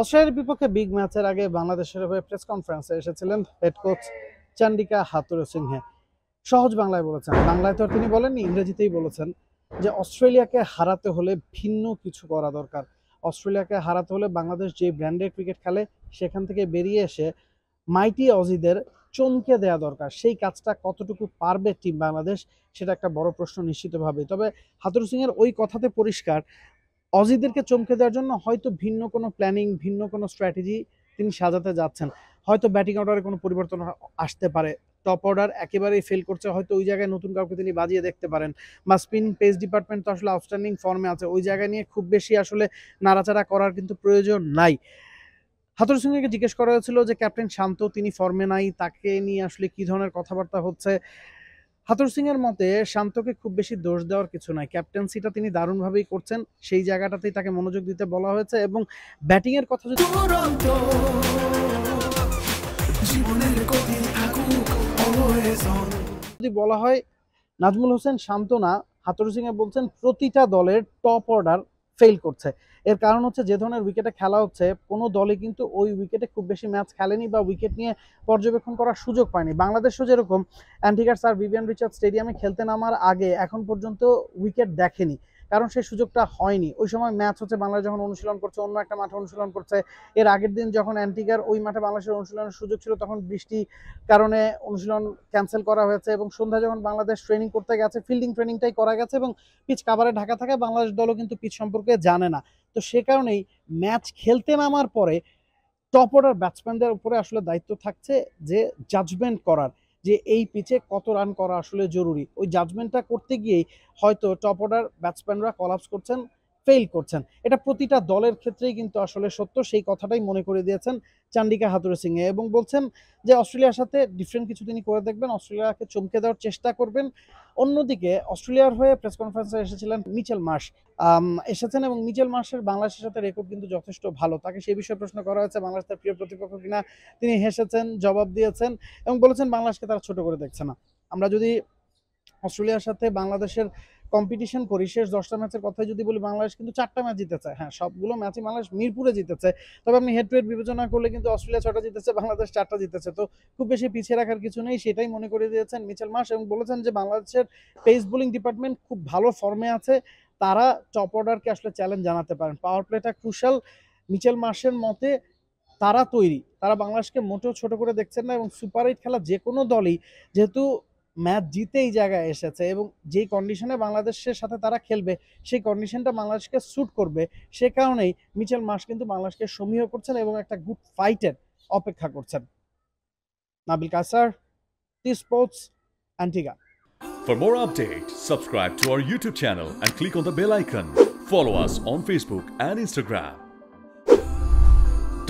অস্ট্রেলিয়ার বিপক্ষে বিগ ম্যাচের আগে বাংলাদেশের হয়ে প্রেস কনফারেন্সে এসেছিলেন head coach Chandika Hathurusingha সহজ বাংলায় বলেছেন বাংলায় তো তিনি বলেননি ইংরেজিতেই বলেছেন যে অস্ট্রেলিয়াকে হারাতে হলে ভিন্ন কিছু করা দরকার অস্ট্রেলিয়াকে হারাতে হলে বাংলাদেশ যে ব্র্যান্ডের ক্রিকেট খেলে সেখান থেকে বেরিয়ে এসে মাইটি অজিদের চমকে দেয়া দরকার সেই কাজটা কতটুকু পারবে টিম বাংলাদেশ সেটা একটা বড় প্রশ্ন নিশ্চিতভাবে তবে হাতুর সিংয়ের ওই কথাতে পরিষ্কার অজিদেরকে চমকে দেওয়ার জন্য হয়তো ভিন্ন কোনো প্ল্যানিং ভিন্ন কোনো স্ট্র্যাটেজি তিনি সাজাতে যাচ্ছেন হয়তো ব্যাটিং অর্ডারে কোনো পরিবর্তন আসতে পারে টপ অর্ডার একেবারেই ফেল করছে হয়তো ওই জায়গায় নতুন কাউকে তিনি বাজিয়ে দেখতে পারেন বা স্পিন পেস ডিপার্টমেন্ট তো আসলে আউটস্ট্যান্ডিং ফর্মে আছে ওই জায়গা নিয়ে খুব বেশি আসলে নাড়াচাড়া করার কিন্তু প্রয়োজন নাই হাতর সিংকে জিজ্ঞেস করা হয়েছিল যে ক্যাপ্টেন শান্ত তিনি ফর্মে নাই তাকে নিয়ে আসলে কি ধরনের কথাবার্তা হচ্ছে হাতর সিং এর মতে শান্তকে খুব বেশি দোষ দেওয়ার কিছু নয় ক্যাপ্টেন্সিটা তিনি দারুণভাবেই করছেন সেই জায়গাটাতেই তাকে মনোযোগ দিতে বলা হয়েছে এবং ব্যাটিং এর কথা যদি যদি বলা হয় নাজমুল হোসেন শান্ত না হাতুর সিং বলছেন প্রতিটা দলের টপ অর্ডার ফেল করছে এর কারণ হচ্ছে যে ধরনের উইকেটে খেলা হচ্ছে কোনো দলে কিন্তু ওই উইকেটে খুব বেশি ম্যাচ খেলেনি বা উইকেট নিয়ে পর্যবেক্ষণ করার সুযোগ পায়নি বাংলাদেশও যেরকম অ্যান্টিকার স্যার ভিভিয়ান রিচার্ড স্টেডিয়ামে খেলতে নামার আগে এখন পর্যন্ত উইকেট দেখেনি কারণ সেই সুযোগটা হয়নি ওই সময় ম্যাচ হচ্ছে বাংলাদেশ যখন অনুশীলন করছে অন্য একটা মাঠে অনুশীলন করছে এর আগের দিন যখন অ্যান্টিগার ওই মাঠে বাংলাদেশের অনুশীলনের সুযোগ ছিল তখন বৃষ্টি কারণে অনুশীলন ক্যান্সেল করা হয়েছে এবং সন্ধ্যা যখন বাংলাদেশ ট্রেনিং করতে গেছে ফিল্ডিং ট্রেনিংটাই করা গেছে এবং পিচ কাভারে ঢাকা থাকে বাংলাদেশ দলও কিন্তু পিচ সম্পর্কে জানে না তো সে কারণেই ম্যাচ খেলতে নামার পরে টপ অর্ডার ব্যাটসম্যানদের উপরে আসলে দায়িত্ব থাকছে যে জাজমেন্ট করার যে এই পিচে কত রান করা আসলে জরুরি ওই জাজমেন্টটা করতে গিয়েই হয়তো টপ অর্ডার ব্যাটসম্যানরা কলাপস করছেন ফেল করছেন এটা প্রতিটা দলের ক্ষেত্রেই কিন্তু আসলে সত্য সেই কথাটাই মনে করে দিয়েছেন চান্ডিকা হাতুরে সিং এবং বলছেন যে অস্ট্রেলিয়ার সাথে ডিফারেন্ট কিছু তিনি করে দেখবেন অস্ট্রেলিয়াকে চমকে দেওয়ার চেষ্টা করবেন অন্যদিকে অস্ট্রেলিয়ার হয়ে প্রেস কনফারেন্সে এসেছিলেন মিচেল মাস এসেছেন এবং মিচেল মাসের বাংলাদেশের সাথে রেকর্ড কিন্তু যথেষ্ট ভালো তাকে সেই বিষয়ে প্রশ্ন করা হয়েছে বাংলাদেশ তার প্রিয় প্রতিপক্ষ কিনা তিনি হেসেছেন জবাব দিয়েছেন এবং বলেছেন বাংলাদেশকে তারা ছোট করে দেখছে না আমরা যদি অস্ট্রেলিয়ার সাথে বাংলাদেশের কম্পিটিশন করি শেষ দশটা ম্যাচের কথা যদি বলি বাংলাদেশ কিন্তু চারটা ম্যাচ জিতেছে হ্যাঁ সবগুলো ম্যাচই বাংলাদেশ মিরপুরে জিতেছে তবে আপনি হেড টু হেড বিবেচনা করলে কিন্তু অস্ট্রেলিয়া ছটা জিতেছে বাংলাদেশ চারটা জিতেছে তো খুব বেশি পিছিয়ে রাখার কিছু নেই সেটাই মনে করে দিয়েছেন মিচেল মাস এবং বলেছেন যে বাংলাদেশের পেস বোলিং ডিপার্টমেন্ট খুব ভালো ফর্মে আছে তারা টপ অর্ডারকে আসলে চ্যালেঞ্জ জানাতে পারেন পাওয়ার প্লেটা ক্রুশাল মিচেল মাসের মতে তারা তৈরি তারা বাংলাদেশকে মোটেও ছোট করে দেখছেন না এবং সুপার এইট খেলা যে কোনো দলই যেহেতু ম্যাচ জিতে এই জায়গায় এসেছে এবং যেই কন্ডিশনে বাংলাদেশের সাথে তারা খেলবে সেই কন্ডিশনটা বাংলাদেশকে স্যুট করবে সে কারণেই মিচেল মাস কিন্তু বাংলাদেশকে সমীহ করছেন এবং একটা গুড ফাইটের অপেক্ষা করছেন Nabil Kasar T Sports Antigua for more update subscribe to our YouTube channel and click on the bell icon follow us on Facebook and Instagram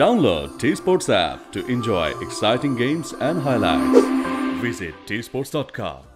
download T Sports app to enjoy exciting games and highlights visit tsports.com.